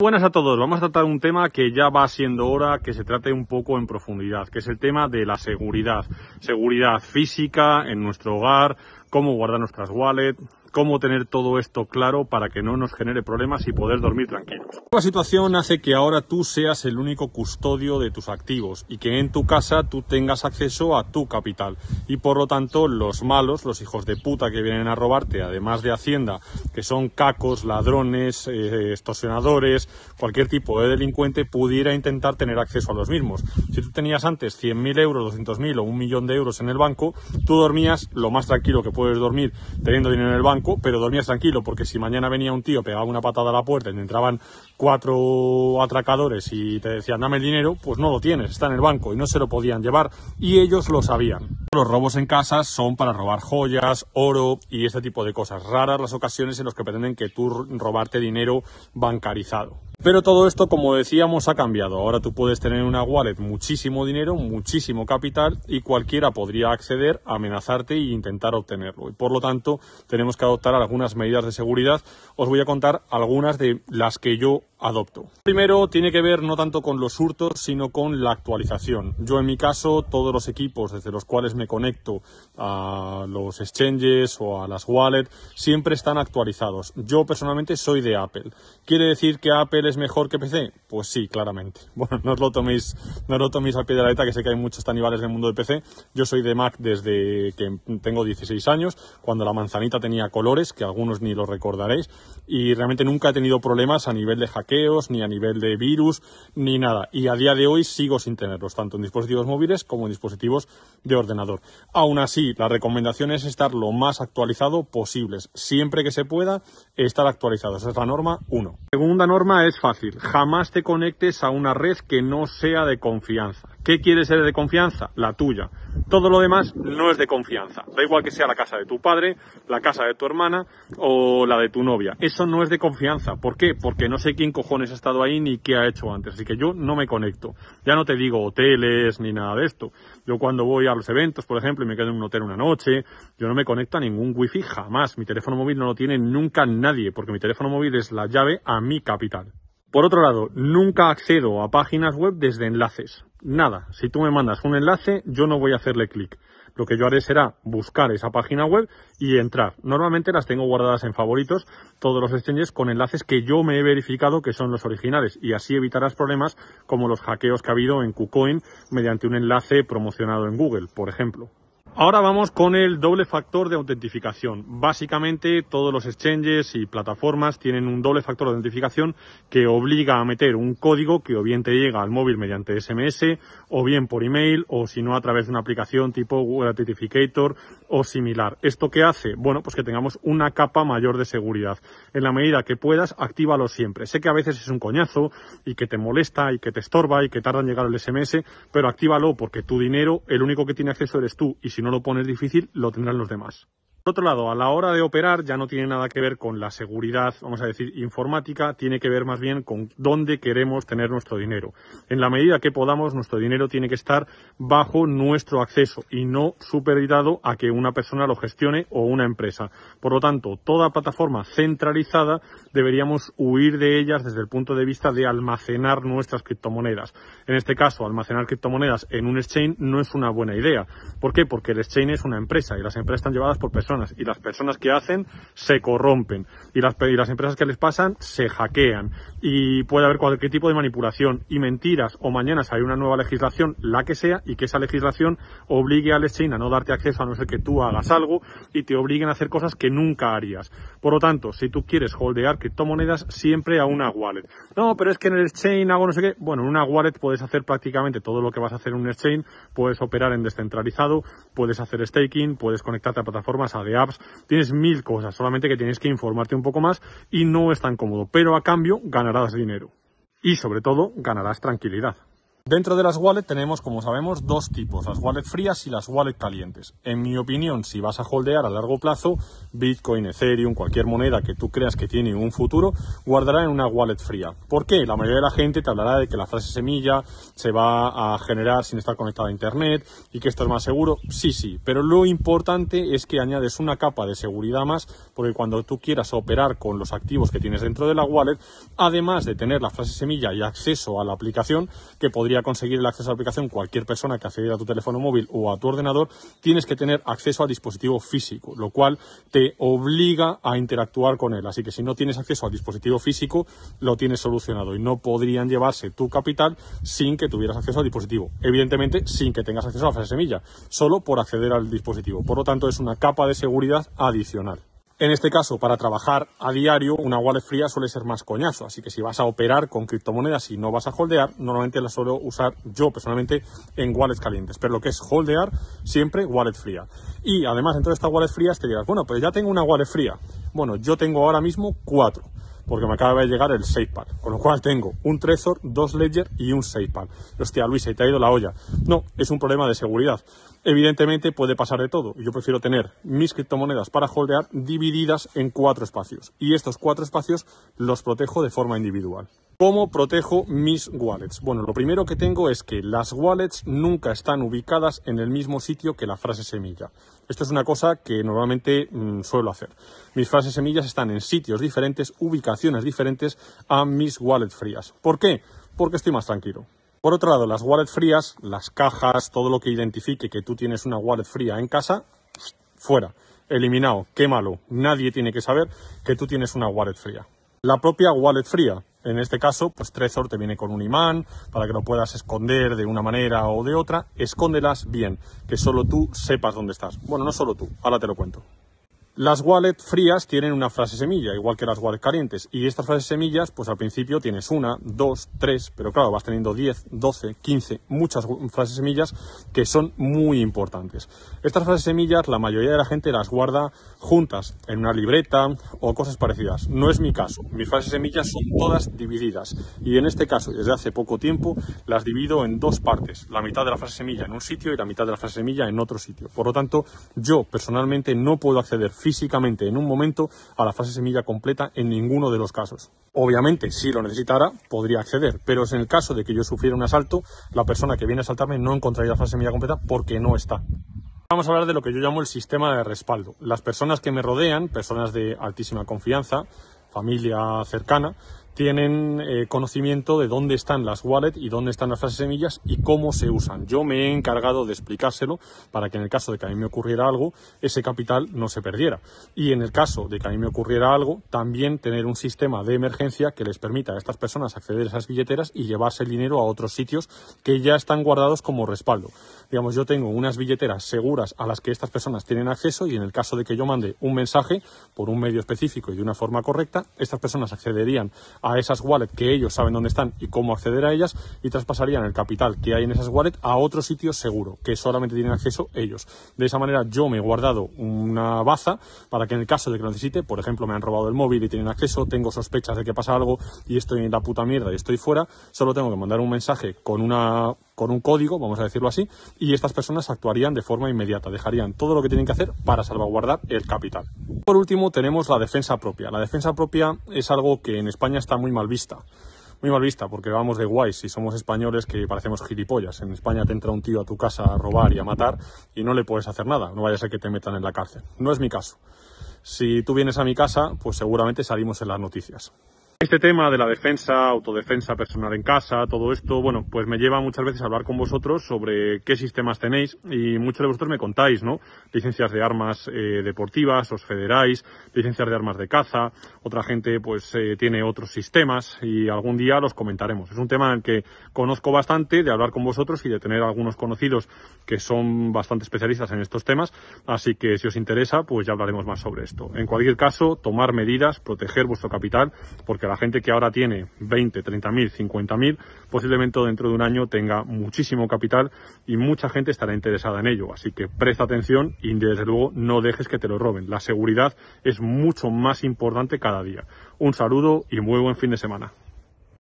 Buenas a todos, vamos a tratar un tema que ya va siendo hora que se trate un poco en profundidad, que es el tema de la seguridad. Seguridad física en nuestro hogar, cómo guardar nuestras wallets, cómo tener todo esto claro para que no nos genere problemas y poder dormir tranquilos. La situación hace que ahora tú seas el único custodio de tus activos y que en tu casa tú tengas acceso a tu capital y por lo tanto los malos, los hijos de puta que vienen a robarte, además de Hacienda, que son cacos, ladrones, eh, extorsionadores, cualquier tipo de delincuente pudiera intentar tener acceso a los mismos. Si tú tenías antes 100.000 euros, 200.000 o un millón de euros en el banco, tú dormías lo más tranquilo que puedes dormir teniendo dinero en el banco pero dormías tranquilo, porque si mañana venía un tío, pegaba una patada a la puerta y entraban cuatro atracadores y te decían dame el dinero, pues no lo tienes, está en el banco y no se lo podían llevar y ellos lo sabían. Los robos en casa son para robar joyas, oro y este tipo de cosas. Raras las ocasiones en las que pretenden que tú robarte dinero bancarizado. Pero todo esto, como decíamos, ha cambiado. Ahora tú puedes tener en una wallet muchísimo dinero, muchísimo capital y cualquiera podría acceder, amenazarte e intentar obtenerlo. Y por lo tanto, tenemos que adoptar algunas medidas de seguridad. Os voy a contar algunas de las que yo adopto. Primero tiene que ver no tanto con los hurtos, sino con la actualización. Yo en mi caso, todos los equipos desde los cuales me conecto a los exchanges o a las wallets, siempre están actualizados. Yo personalmente soy de Apple. ¿Quiere decir que Apple es mejor que PC? Pues sí, claramente. Bueno, no os lo toméis, no lo toméis al pie de la letra, que sé que hay muchos tanibales del mundo de PC. Yo soy de Mac desde que tengo 16 años, cuando la manzanita tenía colores, que algunos ni lo recordaréis, y realmente nunca he tenido problemas a nivel de hackeo ni a nivel de virus, ni nada. Y a día de hoy sigo sin tenerlos, tanto en dispositivos móviles como en dispositivos de ordenador. Aún así, la recomendación es estar lo más actualizado posible. Siempre que se pueda, estar actualizado. Esa es la norma 1. Segunda norma es fácil. Jamás te conectes a una red que no sea de confianza. ¿Qué quiere ser de confianza? La tuya. Todo lo demás no es de confianza. Da igual que sea la casa de tu padre, la casa de tu hermana o la de tu novia. Eso no es de confianza. ¿Por qué? Porque no sé quién cojones ha estado ahí ni qué ha hecho antes. Así que yo no me conecto. Ya no te digo hoteles ni nada de esto. Yo cuando voy a los eventos, por ejemplo, y me quedo en un hotel una noche, yo no me conecto a ningún wifi jamás. Mi teléfono móvil no lo tiene nunca nadie, porque mi teléfono móvil es la llave a mi capital. Por otro lado, nunca accedo a páginas web desde enlaces nada. Si tú me mandas un enlace, yo no voy a hacerle clic. Lo que yo haré será buscar esa página web y entrar. Normalmente las tengo guardadas en favoritos, todos los exchanges con enlaces que yo me he verificado que son los originales y así evitarás problemas como los hackeos que ha habido en KuCoin mediante un enlace promocionado en Google, por ejemplo. Ahora vamos con el doble factor de autentificación. Básicamente todos los exchanges y plataformas tienen un doble factor de autentificación que obliga a meter un código que o bien te llega al móvil mediante SMS o bien por email o si no a través de una aplicación tipo Google Authenticator o similar. ¿Esto qué hace? Bueno, pues que tengamos una capa mayor de seguridad. En la medida que puedas, actívalo siempre. Sé que a veces es un coñazo y que te molesta y que te estorba y que tarda en llegar el SMS, pero actívalo porque tu dinero, el único que tiene acceso eres tú y si no lo pone difícil, lo tendrán los demás. Por otro lado, a la hora de operar ya no tiene nada que ver con la seguridad, vamos a decir, informática, tiene que ver más bien con dónde queremos tener nuestro dinero. En la medida que podamos, nuestro dinero tiene que estar bajo nuestro acceso y no supeditado a que una persona lo gestione o una empresa. Por lo tanto, toda plataforma centralizada deberíamos huir de ellas desde el punto de vista de almacenar nuestras criptomonedas. En este caso, almacenar criptomonedas en un exchange no es una buena idea. ¿Por qué? Porque el exchange es una empresa y las empresas están llevadas por personas y las personas que hacen se corrompen y las, las empresas que les pasan se hackean y puede haber cualquier tipo de manipulación y mentiras o mañana si hay una nueva legislación, la que sea, y que esa legislación obligue al exchange a no darte acceso a no ser que tú hagas algo y te obliguen a hacer cosas que nunca harías. Por lo tanto, si tú quieres holdear criptomonedas siempre a una wallet. No, pero es que en el exchange hago no sé qué. Bueno, en una wallet puedes hacer prácticamente todo lo que vas a hacer en un exchange, puedes operar en descentralizado, puedes hacer staking, puedes conectarte a plataformas a de apps, tienes mil cosas, solamente que tienes que informarte un poco más y no es tan cómodo, pero a cambio ganarás dinero. Y sobre todo, ganarás tranquilidad. Dentro de las wallets tenemos, como sabemos, dos tipos, las wallets frías y las wallets calientes. En mi opinión, si vas a holdear a largo plazo, Bitcoin, Ethereum, cualquier moneda que tú creas que tiene un futuro, guardará en una wallet fría. ¿Por qué? La mayoría de la gente te hablará de que la frase semilla se va a generar sin estar conectada a Internet y que esto es más seguro. Sí, sí, pero lo importante es que añades una capa de seguridad más, porque cuando tú quieras operar con los activos que tienes dentro de la wallet, además de tener la frase semilla y acceso a la aplicación, que podría conseguir el acceso a la aplicación cualquier persona que accediera a tu teléfono móvil o a tu ordenador, tienes que tener acceso al dispositivo físico, lo cual te obliga a interactuar con él. Así que si no tienes acceso al dispositivo físico, lo tienes solucionado y no podrían llevarse tu capital sin que tuvieras acceso al dispositivo. Evidentemente, sin que tengas acceso a la semilla, solo por acceder al dispositivo. Por lo tanto, es una capa de seguridad adicional. En este caso, para trabajar a diario, una wallet fría suele ser más coñazo. Así que si vas a operar con criptomonedas y no vas a holdear, normalmente la suelo usar yo personalmente en wallets calientes. Pero lo que es holdear, siempre wallet fría. Y además, dentro estas wallets frías te dirás, bueno, pues ya tengo una wallet fría. Bueno, yo tengo ahora mismo cuatro porque me acaba de llegar el safe Con lo cual tengo un Trezor, dos Ledger y un SafePal. Hostia, Luis, se te ha ido la olla. No, es un problema de seguridad. Evidentemente puede pasar de todo. Yo prefiero tener mis criptomonedas para holdear divididas en cuatro espacios. Y estos cuatro espacios los protejo de forma individual. ¿Cómo protejo mis wallets? Bueno, lo primero que tengo es que las wallets nunca están ubicadas en el mismo sitio que la frase semilla. Esto es una cosa que normalmente mm, suelo hacer. Mis frases semillas están en sitios diferentes, ubicaciones diferentes a mis wallets frías. ¿Por qué? Porque estoy más tranquilo. Por otro lado, las wallets frías, las cajas, todo lo que identifique que tú tienes una wallet fría en casa, fuera, eliminado, quémalo. Nadie tiene que saber que tú tienes una wallet fría. La propia wallet fría, en este caso, pues Trezor te viene con un imán para que lo puedas esconder de una manera o de otra. Escóndelas bien, que solo tú sepas dónde estás. Bueno, no solo tú, ahora te lo cuento. Las wallets frías tienen una frase semilla, igual que las wallets calientes. Y estas frases semillas, pues al principio tienes una, dos, tres, pero claro, vas teniendo 10, 12, 15, muchas frases semillas que son muy importantes. Estas frases semillas, la mayoría de la gente las guarda juntas, en una libreta o cosas parecidas. No es mi caso. Mis frases semillas son todas divididas. Y en este caso, desde hace poco tiempo, las divido en dos partes. La mitad de la frase semilla en un sitio y la mitad de la frase semilla en otro sitio. Por lo tanto, yo personalmente no puedo acceder físicamente en un momento a la fase semilla completa en ninguno de los casos. Obviamente, si lo necesitara, podría acceder, pero en el caso de que yo sufriera un asalto, la persona que viene a asaltarme no encontraría la fase semilla completa porque no está. Vamos a hablar de lo que yo llamo el sistema de respaldo. Las personas que me rodean, personas de altísima confianza, familia cercana, tienen eh, conocimiento de dónde están las wallets y dónde están las frases semillas y cómo se usan. Yo me he encargado de explicárselo para que en el caso de que a mí me ocurriera algo, ese capital no se perdiera. Y en el caso de que a mí me ocurriera algo, también tener un sistema de emergencia que les permita a estas personas acceder a esas billeteras y llevarse el dinero a otros sitios que ya están guardados como respaldo. Digamos, yo tengo unas billeteras seguras a las que estas personas tienen acceso y en el caso de que yo mande un mensaje por un medio específico y de una forma correcta, estas personas accederían a esas wallets que ellos saben dónde están y cómo acceder a ellas y traspasarían el capital que hay en esas wallets a otro sitio seguro, que solamente tienen acceso ellos. De esa manera yo me he guardado una baza para que en el caso de que lo necesite, por ejemplo, me han robado el móvil y tienen acceso, tengo sospechas de que pasa algo y estoy en la puta mierda y estoy fuera, solo tengo que mandar un mensaje con una con un código, vamos a decirlo así, y estas personas actuarían de forma inmediata, dejarían todo lo que tienen que hacer para salvaguardar el capital. Por último, tenemos la defensa propia. La defensa propia es algo que en España está muy mal vista. Muy mal vista, porque vamos de guays si somos españoles que parecemos gilipollas. En España te entra un tío a tu casa a robar y a matar y no le puedes hacer nada, no vaya a ser que te metan en la cárcel. No es mi caso. Si tú vienes a mi casa, pues seguramente salimos en las noticias. Este tema de la defensa, autodefensa personal en casa, todo esto, bueno, pues me lleva muchas veces a hablar con vosotros sobre qué sistemas tenéis y muchos de vosotros me contáis, ¿no? Licencias de armas eh, deportivas, os federáis, licencias de armas de caza, otra gente pues eh, tiene otros sistemas y algún día los comentaremos. Es un tema en el que conozco bastante de hablar con vosotros y de tener algunos conocidos que son bastante especialistas en estos temas, así que si os interesa, pues ya hablaremos más sobre esto. En cualquier caso, tomar medidas, proteger vuestro capital, porque la la gente que ahora tiene 20, 30 mil, 50 mil, posiblemente dentro de un año tenga muchísimo capital y mucha gente estará interesada en ello. Así que presta atención y desde luego no dejes que te lo roben. La seguridad es mucho más importante cada día. Un saludo y muy buen fin de semana.